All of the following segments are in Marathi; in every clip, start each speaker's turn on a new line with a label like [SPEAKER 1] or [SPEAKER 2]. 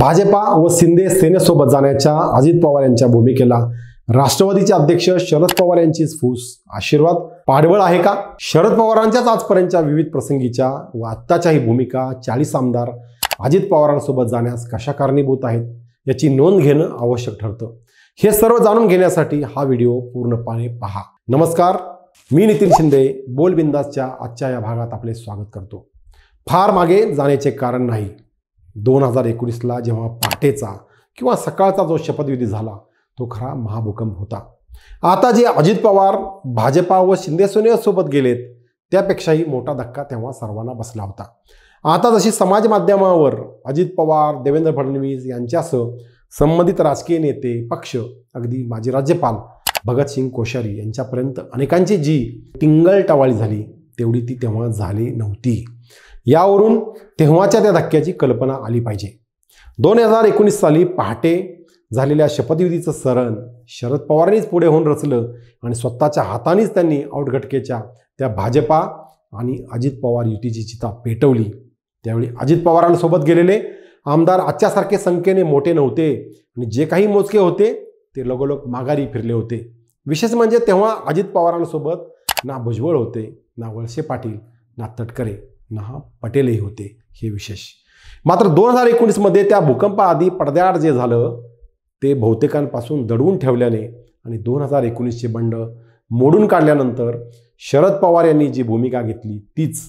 [SPEAKER 1] भाजपा व शिंदे सेनेसोबत जाण्याच्या अजित पवार यांच्या भूमिकेला राष्ट्रवादीचे अध्यक्ष शरद पवार यांचीच फूस आशीर्वाद पाडवळ आहे का शरद पवारांच्याच आजपर्यंतच्या विविध प्रसंगीच्या व आत्ताच्याही भूमिका चाळीस आमदार अजित पवारांसोबत जाण्यास कशा कारणीभूत आहेत याची नोंद घेणं आवश्यक ठरतं हे सर्व जाणून घेण्यासाठी हा व्हिडिओ पूर्णपणे पहा नमस्कार मी नितीन शिंदे बोलबिंदासच्या आजच्या या भागात आपले स्वागत करतो फार मागे जाण्याचे कारण नाही दोन हजार एकोणीसला जेव्हा पहाटेचा किंवा सकाळचा जो शपथविधी झाला तो खरा महाभूकंप होता आता जे अजित पवार भाजपा व शिंदे सोबत गेलेत त्यापेक्षाही मोठा धक्का तेव्हा सर्वांना बसला होता आता जशी समाज माध्यमावर अजित पवार देवेंद्र फडणवीस यांच्यासह संबंधित राजकीय नेते पक्ष अगदी माजी राज्यपाल भगतसिंग कोश्यारी यांच्यापर्यंत अनेकांची जी टिंगल टवाळी झाली तेवढी ती तेव्हा झाली नव्हती यावरून तेव्हाच्या त्या धक्क्याची कल्पना आली पाहिजे दोन हजार एकोणीस साली पहाटे झालेल्या शपथविधीचं सरण शरद पवारांनीच पुढे होऊन रचलं आणि स्वतःच्या हातानेच त्यांनी घटकेच्या त्या भाजपा आणि अजित पवार युतीची चिता पेटवली त्यावेळी अजित पवारांसोबत गेलेले आमदार आजच्यासारखे संख्येने मोठे नव्हते आणि जे काही मोजके होते ते लगोलग माघारी फिरले होते विशेष म्हणजे तेव्हा अजित पवारांसोबत ना भुजबळ होते ना वळसे पाटील ना तटकरे नहा पटेलही होते हे विशेष मात्र दोन हजार एकोणीसमध्ये त्या भूकंपाआधी पडद्याआड जे झालं ते बहुतेकांपासून दडवून ठेवल्याने आणि दोन हजार एकोणीसचे बंड मोडून काढल्यानंतर शरद पवार यांनी जी भूमिका घेतली तीच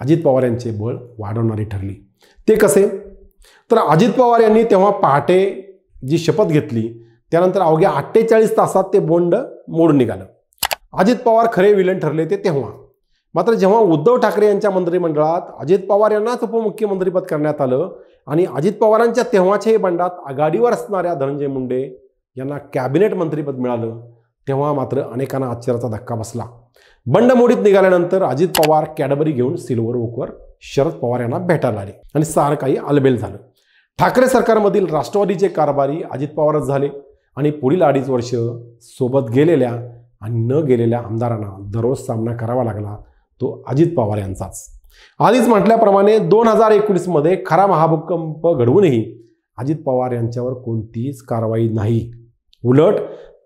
[SPEAKER 1] अजित पवार यांचे बळ वाढवणारी ठरली ते कसे तर अजित पवार यांनी तेव्हा पहाटे जी शपथ घेतली त्यानंतर अवघ्या अठ्ठेचाळीस तासात ते बोंड मोडून निघालं अजित पवार खरे विलन ठरले ते तेव्हा मात्र जेव्हा उद्धव ठाकरे यांच्या मंत्रिमंडळात अजित पवार यांनाच उपमुख्यमंत्रीपद करण्यात आलं आणि अजित पवारांच्या तेव्हाच्याही बंडात आघाडीवर असणाऱ्या धनंजय मुंडे यांना कॅबिनेट मंत्रीपद मिळालं तेव्हा मात्र अनेकांना आश्चर्याचा धक्का बसला बंड निघाल्यानंतर अजित पवार कॅडबरी घेऊन सिल्वर ओकवर शरद पवार यांना भेटायला आले आणि सार काही अलबेल झालं ठाकरे सरकारमधील राष्ट्रवादीचे कारभारी अजित पवारच झाले आणि पुढील अडीच वर्ष सोबत गेलेल्या आणि न गेलेल्या आमदारांना दररोज सामना करावा लागला तो अजित पवार यांचाच आधीच म्हटल्याप्रमाणे दोन हजार एकोणीसमध्ये खरा महाभूकंप घडवूनही अजित पवार यांच्यावर कोणतीच कारवाई नाही उलट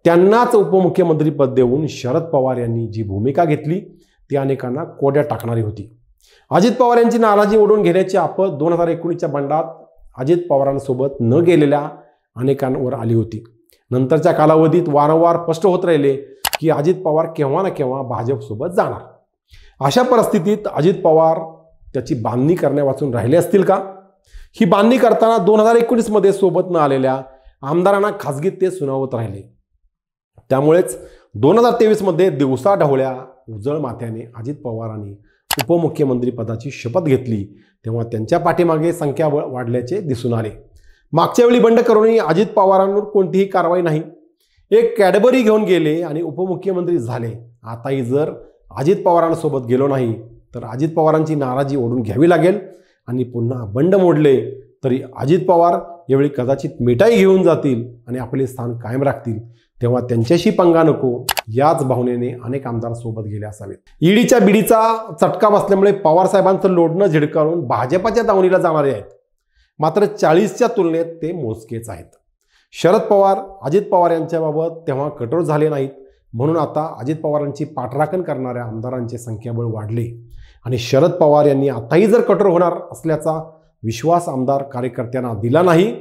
[SPEAKER 1] त्यांनाच उपमुख्यमंत्रीपद देऊन शरद पवार यांनी जी भूमिका घेतली ती अनेकांना कोड्या टाकणारी होती अजित पवार यांची नाराजी ओढून घेण्याची आपत दोन हजार एकोणीसच्या बंडात अजित पवारांसोबत न गेलेल्या अनेकांवर आली होती नंतरच्या कालावधीत वारंवार स्पष्ट होत राहिले की अजित पवार केव्हा ना केव्हा भाजपसोबत जाणार अशा परिस्थितीत अजित पवार त्याची बांधणी करण्यापासून राहिले असतील का ही बांधणी करताना दोन हजार एकोणीसमध्ये सोबत न आलेल्या आमदारांना खासगीत ते सुनावत राहिले त्यामुळेच दोन हजार तेवीसमध्ये दिवसा ढवळ्या उजळ माथ्याने अजित पवारांनी उपमुख्यमंत्री पदाची शपथ घेतली तेव्हा त्यांच्या पाठीमागे संख्याबळ वाढल्याचे दिसून आले मागच्या वेळी बंड करूनही अजित पवारांवर कोणतीही कारवाई नाही एक कॅडबरी घेऊन गेले आणि उपमुख्यमंत्री झाले आताही जर अजित पवारांसोबत गेलो नाही तर अजित पवारांची नाराजी ओढून घ्यावी लागेल आणि पुन्हा बंड मोडले तरी अजित पवार यावेळी कदाचित मिठाई घेऊन जातील आणि आपले स्थान कायम राखतील तेव्हा त्यांच्याशी पंगा नको याच भावनेने अनेक आमदार सोबत गेले असावेत ईडीच्या बिडीचा चटका बसल्यामुळे पवारसाहेबांचं लोडणं झिडकावून भाजपाच्या दावणीला जाणारे आहेत मात्र चाळीसच्या तुलनेत ते मोजकेच आहेत शरद पवार अजित पवार यांच्याबाबत तेव्हा कठोर झाले नाहीत म्हणून आता अजित पवारांची पाठराखण करणाऱ्या आमदारांचे संख्याबळ वाढले आणि शरद पवार यांनी आताही जर कठोर होणार असल्याचा विश्वास आमदार कार्यकर्त्यांना दिला नाही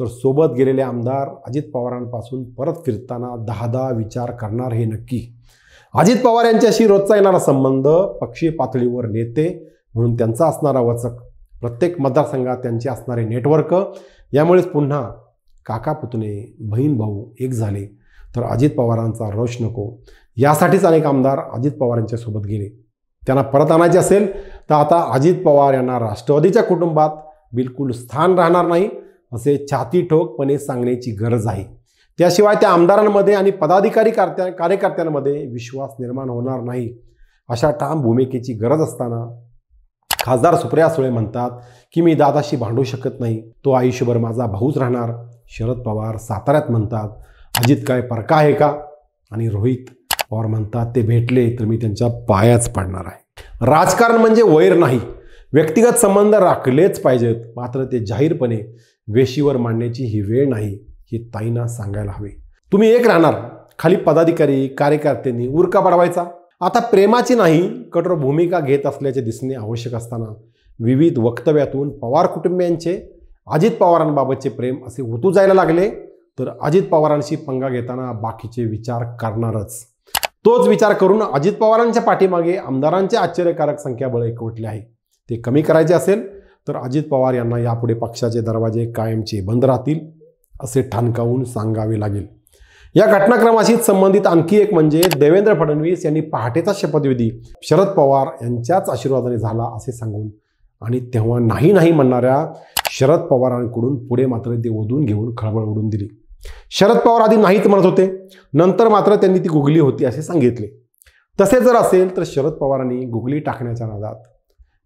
[SPEAKER 1] तर सोबत गेलेले आमदार अजित पवारांपासून परत फिरताना दहा दहा विचार करणार हे नक्की अजित पवार यांच्याशी रोजचा येणारा संबंध पक्षीय पातळीवर नेते म्हणून त्यांचा असणारा वचक प्रत्येक मतदारसंघात त्यांचे असणारे नेटवर्क यामुळेच पुन्हा काका पुतणे बहीण भाऊ एक झाले तर अजित पवारांचा रोष नको यासाठीच अनेक आमदार अजित पवारांच्या सोबत गेले त्यांना परत आणायचे असेल तर आता अजित पवार यांना राष्ट्रवादीच्या कुटुंबात बिलकुल स्थान राहणार नाही असे छाती ठोकपणे सांगण्याची गरज आहे त्याशिवाय त्या आमदारांमध्ये आणि पदाधिकारी कार्त्या कार्यकर्त्यांमध्ये विश्वास निर्माण होणार नाही अशा ठाम भूमिकेची गरज असताना खासदार सुप्रिया सुळे म्हणतात की मी दादाशी भांडू शकत नाही तो आयुष्यभर माझा भाऊच राहणार शरद पवार साताऱ्यात म्हणतात अजित काय परका आहे का आणि रोहित पवार म्हणतात ते भेटले तर मी त्यांच्या पायाच पडणार आहे राजकारण म्हणजे वैर नाही व्यक्तिगत संबंध राखलेच पाहिजेत मात्र ते जाहीरपणे वेशीवर मांडण्याची ही वेळ नाही हे ताईंना सांगायला हवे तुम्ही एक राहणार खाली पदाधिकारी कार्यकर्त्यांनी उरका पडवायचा आता प्रेमाची नाही कठोर भूमिका घेत असल्याचे दिसणे आवश्यक असताना विविध वक्तव्यातून पवार कुटुंबियांचे अजित पवारांबाबतचे प्रेम असे होतू जायला लागले तर अजित पवारांशी पंगा घेताना बाकीचे विचार करणारच तोच विचार करून अजित पवारांच्या पाठीमागे आमदारांचे आश्चर्यकारक संख्याबळ एकवटले आहे ते कमी करायचे असेल तर अजित पवार यांना यापुढे पक्षाचे दरवाजे कायमचे बंद राहतील असे ठणकावून सांगावे लागेल या घटनाक्रमाशी संबंधित आणखी एक म्हणजे देवेंद्र फडणवीस यांनी पहाटेचा शपथविधी शरद पवार यांच्याच आशीर्वादाने झाला असे सांगून आणि तेव्हा नाही नाही म्हणणाऱ्या शरद पवारांकडून पुढे मात्र ते ओढून घेऊन खळबळ उडून दिली शरद पवार आधी नाहीत म्हणत होते नंतर मात्र त्यांनी ती गुगली होती असे सांगितले तसे जर असेल तर शरद पवारांनी गुगली टाकण्याच्या नादात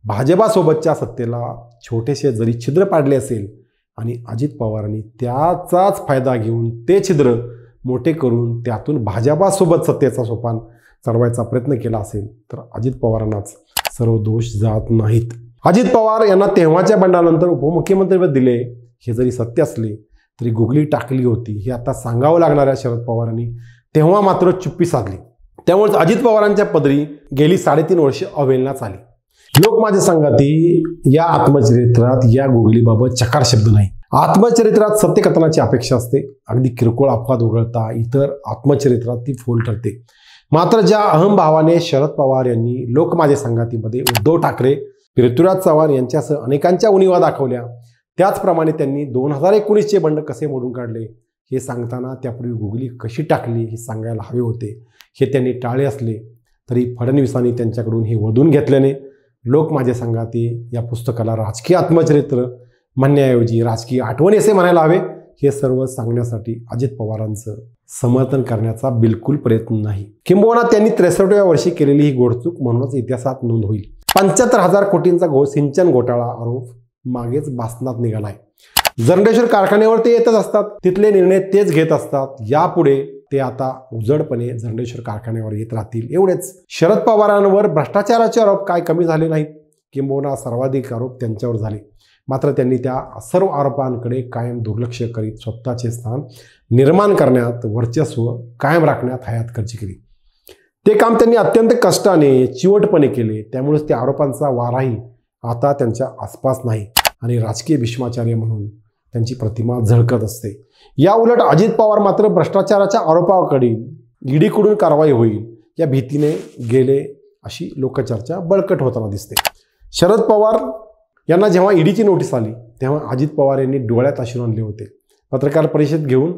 [SPEAKER 1] भाजपासोबतच्या सत्तेला छोटेसे जरी छिद्र पाडले असेल आणि अजित पवारांनी त्याचाच फायदा घेऊन ते छिद्र मोठे करून त्यातून भाजपासोबत सत्तेचा सोपान चढवायचा प्रयत्न केला असेल तर अजित पवारांनाच सर्व दोष जात नाहीत अजित पवार यांना तेव्हाच्या बंडानंतर उपमुख्यमंत्रीपद दिले हे जरी सत्य असले तरी गुगली टाकली होती हे आता सांगावं लागणाऱ्या शरद पवारांनी तेव्हा मात्र चुप्पी साधली त्यामुळेच अजित पवारांच्या पदरी गेली साडेतीन वर्ष अवेलनाच आली लोक माझ्या संघाती या आत्मचरित्रात या गुगलीबाबत चकार शब्द नाही आत्मचरित्रात सत्यकथनाची अपेक्षा असते अगदी किरकोळ अपवाद उघडता इतर आत्मचरित्रात ती फोल ठरते मात्र ज्या अहमभावाने शरद पवार यांनी लोक माझे संघातीमध्ये उद्धव ठाकरे पृथ्वीराज चव्हाण यांच्यासह अनेकांच्या उणीवा दाखवल्या त्याचप्रमाणे त्यांनी दोन हजार एकोणीसचे बंड कसे मोडून काढले हे सांगताना त्यापूर्वी गुगली कशी टाकली हे सांगायला हवे होते हे त्यांनी टाळे असले तरी फडणवीसांनी त्यांच्याकडून हे वधून घेतल्याने लोक माझे ते या पुस्तकाला राजकीय आत्मचरित्र म्हणण्याऐवजी राजकीय आठवणी असे म्हणायला हवे हे सर्व सांगण्यासाठी अजित पवारांचं समर्थन करण्याचा बिलकुल प्रयत्न नाही किंबहुना त्यांनी त्रेसष्टव्या वर्षी केलेली ही गोडचूक म्हणूनच इतिहासात नोंद होईल पंच्याहत्तर हजार कोटींचा गो सिंचन घोटाळा आरोप मागेच बासनात निघाला आहे जनरेशन कारखान्यावर ते येतच असतात तिथले निर्णय तेच घेत असतात यापुढे ते आता उजडपणे झंडेश्वर कारखान्यावर येत राहतील एवढेच शरद पवारांवर भ्रष्टाचाराचे आरोप काय कमी झाले नाहीत किंबहुना सर्वाधिक आरोप त्यांच्यावर झाले मात्र त्यांनी त्या सर्व आरोपांकडे कायम दुर्लक्ष करीत स्वतःचे स्थान निर्माण करण्यात वर्चस्व कायम राखण्यात हयात खर्ची केली ते काम त्यांनी अत्यंत कष्टाने चिवटपणे केले त्यामुळेच त्या आरोपांचा वाराही आता त्यांच्या आसपास नाही आणि राजकीय भीष्माचार्य म्हणून त्यांची प्रतिमा झळकत असते या उलट अजित पवार मात्र भ्रष्टाचाराच्या आरोपाकडे ईडीकडून कारवाई होईल या भीतीने गेले अशी लोकचर्चा बळकट होताना दिसते शरद पवार यांना जेव्हा ईडीची नोटीस आली तेव्हा अजित पवार यांनी डोळ्यात अश्रू आणले होते पत्रकार परिषद घेऊन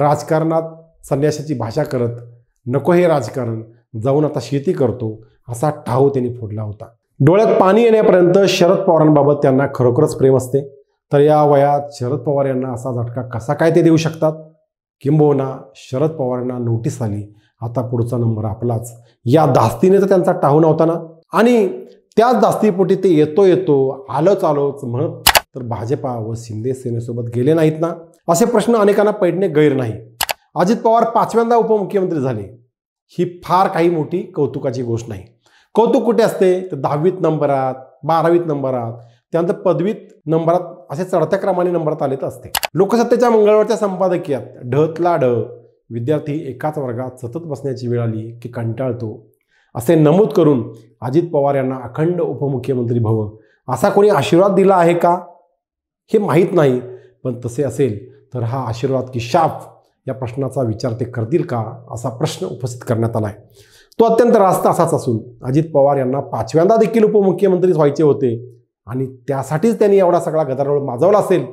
[SPEAKER 1] राजकारणात संन्यासाची भाषा करत नको हे राजकारण जाऊन आता शेती करतो असा ठाव त्यांनी फोडला होता डोळ्यात पाणी येण्यापर्यंत शरद पवारांबाबत त्यांना खरोखरच प्रेम असते तर या वयात शरद पवार यांना असा झटका कसा काय ते देऊ शकतात किंबहुना शरद पवारांना नोटीस आली आता पुढचा नंबर आपलाच या धास्तीने तर त्यांचा टाहून होता ना आणि त्याच धास्तीपोटी ते येतो येतो आलोच आलोच म्हणत तर भाजपा व शिंदे सेनेसोबत गेले नाहीत ना असे प्रश्न अनेकांना पैठणे गैर नाही अजित पवार पाचव्यांदा उपमुख्यमंत्री झाले ही फार काही मोठी कौतुकाची गोष्ट नाही कौतुक कुठे असते तर दहावीत नंबरात बारावीत नंबरात त्यानंतर पदवीत नंबरात असे चढत्या क्रमाने नंबरात आलेत असते लोकसत्तेच्या मंगळवारच्या संपादकीयात ढतला ढ विद्यार्थी एकाच वर्गात सतत बसण्याची वेळ आली की कंटाळतो असे नमूद करून अजित पवार यांना अखंड उपमुख्यमंत्री भव असा कोणी आशीर्वाद दिला आहे का हे माहीत नाही पण तसे असेल तर हा आशीर्वाद की शाप या प्रश्नाचा विचार ते करतील का असा प्रश्न उपस्थित करण्यात आला आहे तो अत्यंत रास्त असाच असून अजित पवार यांना पाचव्यांदा देखील उपमुख्यमंत्रीच व्हायचे होते आणि त्यासाठीच त्यांनी एवढा सगळा गदारोळ माजवला असेल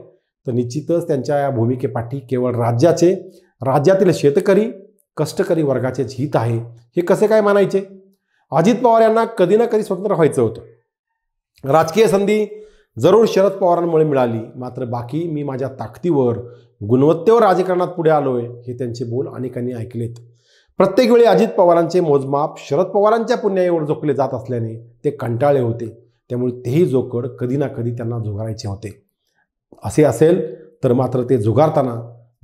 [SPEAKER 1] तर निश्चितच त्यांच्या या भूमिकेपाठी केवळ राज्याचे राज्यातील शेतकरी कष्टकरी वर्गाचेच हित आहे हे कसे काय मानायचे अजित पवार यांना कधी ना कधी स्वतंत्र व्हायचं होतं राजकीय संधी जरूर शरद पवारांमुळे मिळाली मात्र बाकी मी माझ्या ताकदीवर गुणवत्तेवर राजकारणात पुढे आलो आहे हे त्यांचे बोल अनेकांनी ऐकलेत प्रत्येक वेळी अजित पवारांचे मोजमाप शरद पवारांच्या पुण्याईवर जोखले जात असल्याने ते कंटाळे होते त्यामुळे तेही जोकड कधी ना कधी त्यांना झुगारायचे होते असे असेल तर मात्र ते झुगारताना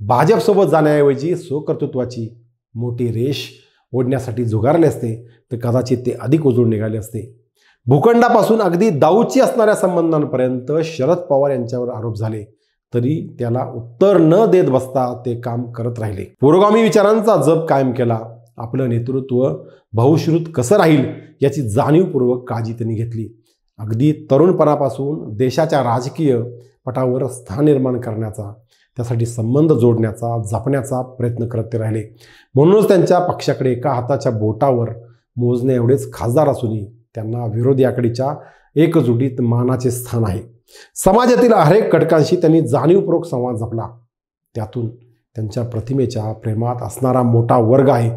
[SPEAKER 1] भाजपसोबत जाण्याऐवजी स्वकर्तृत्वाची मोठी रेष ओढण्यासाठी जुगारले असते तर कदाचित ते अधिक उजळून निघाले असते भूखंडापासून अगदी दाऊची असणाऱ्या संबंधांपर्यंत शरद पवार यांच्यावर आरोप झाले तरी त्याला उत्तर न देत बसता ते काम करत राहिले पुरोगामी विचारांचा जप कायम केला आपलं नेतृत्व बहुश्रुत कसं राहील याची जाणीवपूर्वक काळजी त्यांनी घेतली अगदी तरुणपणापासून देशाच्या राजकीय पटावर स्थान निर्माण करण्याचा त्यासाठी संबंध जोडण्याचा जपण्याचा प्रयत्न करत ते राहिले म्हणूनच त्यांच्या पक्षाकडे एका हाताच्या बोटावर मोजणे एवढेच खासदार असूनही त्यांना विरोधी आकडीच्या एकजुटीत मानाचे स्थान आहे समाजातील हरेक घटकांशी त्यांनी जाणीवपूर्वक संवाद जपला त्यातून त्यांच्या प्रतिमेच्या प्रेमात असणारा मोठा वर्ग आहे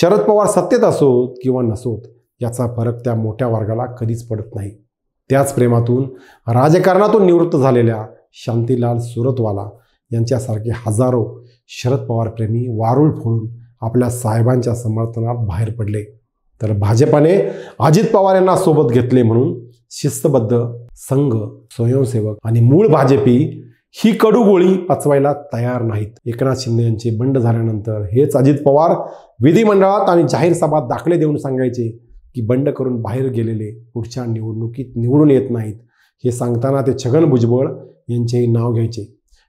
[SPEAKER 1] शरद पवार सत्तेत असोत किंवा नसोत याचा फरक त्या मोठ्या वर्गाला कधीच पडत नाही त्याच प्रेमातून राजकारणातून निवृत्त झालेल्या शांतीलाल सुरतवाला यांच्यासारखे हजारो शरद पवार प्रेमी वारुळ फोडून आपल्या साहेबांच्या समर्थनात बाहेर पडले तर भाजपाने अजित पवार यांना सोबत घेतले म्हणून शिस्तबद्ध संघ स्वयंसेवक आणि मूळ भाजपी ही कडू गोळी पचवायला तयार नाहीत एकनाथ शिंदे यांचे बंड झाल्यानंतर हेच अजित पवार विधिमंडळात आणि जाहीर सभात दाखले देऊन सांगायचे की बंड करून बाहेर गेलेले पुढच्या निवडणुकीत निवडून येत नाहीत हे सांगताना ते छगन भुजबळ यांचेही नाव घ्यायचे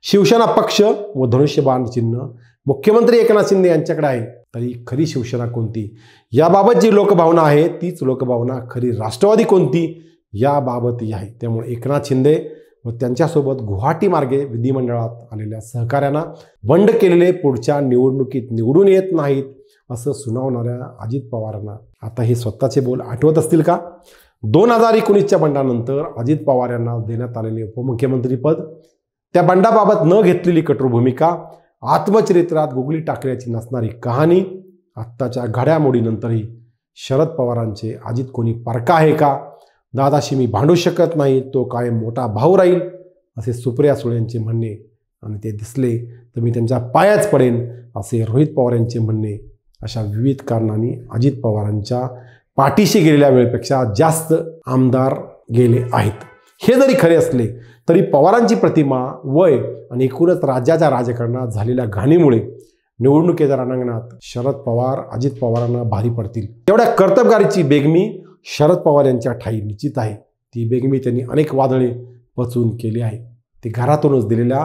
[SPEAKER 1] शिवसेना पक्ष व धनुष्यबाण चिन्ह मुख्यमंत्री एकनाथ शिंदे यांच्याकडे आहे तरी खरी शिवसेना कोणती याबाबत जी लोकभावना आहे तीच लोकभावना खरी राष्ट्रवादी कोणती याबाबतही आहे त्यामुळे एकनाथ शिंदे व त्यांच्यासोबत गुवाहाटी मार्गे विधिमंडळात आलेल्या सहकाऱ्यांना बंड केलेले पुढच्या निवडणुकीत निवडून येत नाहीत असं सुनावणाऱ्या अजित पवारांना आता हे स्वतःचे बोल आठवत असतील का दोन हजार एकोणीसच्या बंडानंतर अजित पवार यांना देण्यात आलेले उपमुख्यमंत्रीपद त्या बंडाबाबत न घेतलेली कठोर भूमिका आत्मचरित्रात गुगली टाकल्याची नसणारी कहाणी आत्ताच्या घड्यामोडीनंतरही शरद पवारांचे अजित कोणी पारका आहे का दादाशी मी भांडू शकत नाही तो कायम मोठा भाऊ राहील असे सुप्रिया यांचे म्हणणे आणि ते दिसले तर मी त्यांच्या पायाच पडेन असे रोहित पवार यांचे म्हणणे अशा विविध कारणांनी अजित पवारांच्या पाठीशी गेलेल्या वेळेपेक्षा जास्त आमदार गेले आहेत हे जरी खरे असले तरी पवारांची प्रतिमा वय आणि एकूणच राज्याच्या राजकारणात झालेल्या घाणीमुळे निवडणुकीच्या रणांगणात शरद पवार अजित पवारांना भारी पडतील तेवढ्या कर्तबगारीची बेगमी शरद पवार यांच्या ठाई निश्चित आहे ती बेगमी त्यांनी अनेक वादळे पचवून केली आहे ती घरातूनच दिलेल्या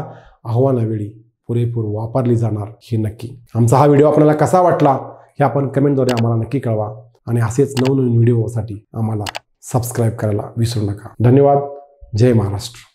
[SPEAKER 1] आव्हानावेळी पुरेपूर वापरली जाणार हे नक्की आमचा हा व्हिडिओ आपल्याला कसा वाटला हे आपण कमेंटद्वारे आम्हाला नक्की कळवा आणि असेच नवनवीन व्हिडिओसाठी आम्हाला सबस्क्राईब करायला विसरू नका धन्यवाद जय महाराष्ट्र